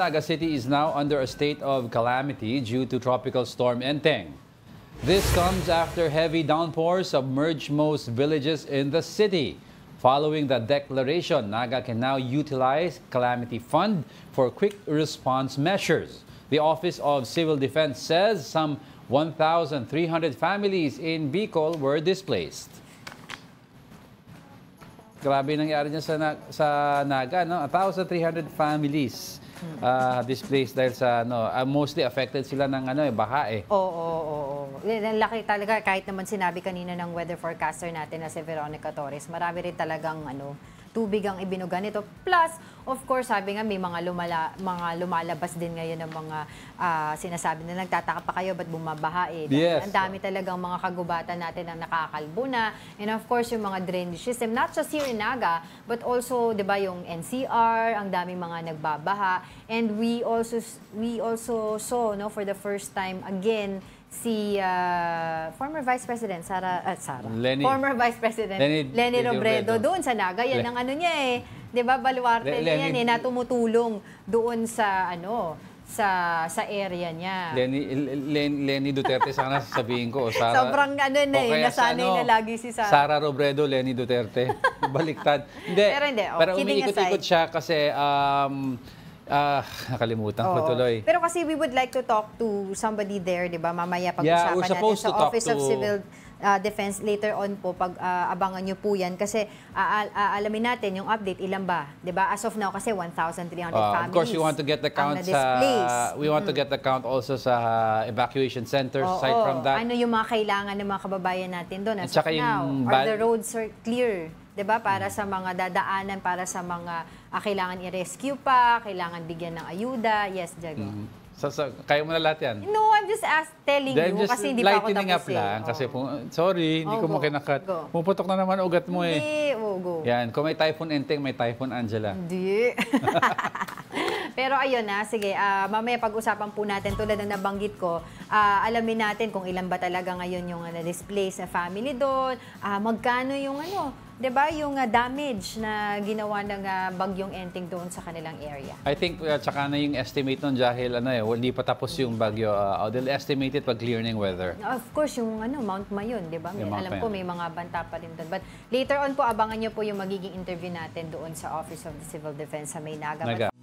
Naga City is now under a state of calamity due to Tropical Storm Enteng. This comes after heavy downpours submerged most villages in the city. Following the declaration, Naga can now utilize Calamity Fund for quick response measures. The Office of Civil Defense says some 1,300 families in Bicol were displaced. Grabe nangyari niya sa, sa Naga, no? 1,300 families uh, displaced dahil sa no, uh, ah, mostly affected sila ng ano, eh, baha eh. Oo, oo, oo. Ang laki talaga kahit naman sinabi kanina ng weather forecaster natin na si Veronica Torres, marami rin talagang ano, tubig ang ibinuga nito. Plus, of course, sabi nga may mga, lumala, mga lumalabas din ngayon ng mga uh, sinasabi na nagtataka pa kayo ba't bumabaha eh. Yes. Ang dami talagang mga kagubatan natin ang nakakalbo na. And of course, yung mga drainage system, not just here in Naga, but also, di ba, yung NCR, ang daming mga nagbabaha. And we also, we also saw, no, for the first time again, si uh, former Vice President Sara at uh, Sara. Lenny. Former Vice President Lenny, Lenny Robredo doon sa Naga yan ang ano niya eh. 'Di ba baluarte niya yan eh na doon sa ano sa sa area niya. Lenny Lenny, Lenny Duterte sana sasabihin ko o Sara. Sobrang ano na eh nasanay ano, na lagi si Sara. Sara Robredo, Lenny Duterte. Baliktad. Hindi. Pero hindi. Oh, pero umiikot-ikot siya kasi um, Ah, nakalimutan ko tuloy. Pero kasi we would like to talk to somebody there, di ba? Mamaya pag-usapan Yeah, natin supposed sa to Office of Civil uh, defense later on po pag uh, abangan niyo po yan kasi aalamin uh, natin yung update ilan ba 'di ba as of now kasi 1300 uh, families of course we want to get the count sa uh, we want mm. to get the count also sa uh, evacuation centers Oo, aside from that ano yung mga kailangan ng mga kababayan natin doon as of now are the roads are clear 'di ba? Para mm. sa mga dadaanan, para sa mga ah, kailangan i-rescue pa, kailangan bigyan ng ayuda. Yes, Jago. Mm-hmm. Sa, sa, kaya mo na lahat yan. No, I'm just ask, telling Then, you just kasi hindi pa ako tapos up eh. lang. Oh. Kasi, sorry, hindi oh, ko makinakat. Puputok na naman ugat mo hindi, eh. Hindi, oh, go. Yan, kung may typhoon enteng, may typhoon Angela. Hindi. Pero ayun na, sige, uh, mamaya pag-usapan po natin tulad na nabanggit ko, uh, alamin natin kung ilan ba talaga ngayon yung uh, display sa family doon, uh, magkano yung ano, 'di ba, yung uh, damage na ginawa ng uh, bagyong Enting doon sa kanilang area. I think uh, tsaka na yung estimate nun dahil ano eh, hindi pa tapos yung bagyo. Uh, they'll estimate it pag clearing weather. Of course, yung ano, Mount Mayon, 'di ba? alam ko may mga banta pa rin doon. But later on po abangan niyo po yung magiging interview natin doon sa Office of the Civil Defense sa Maynaga. Naga.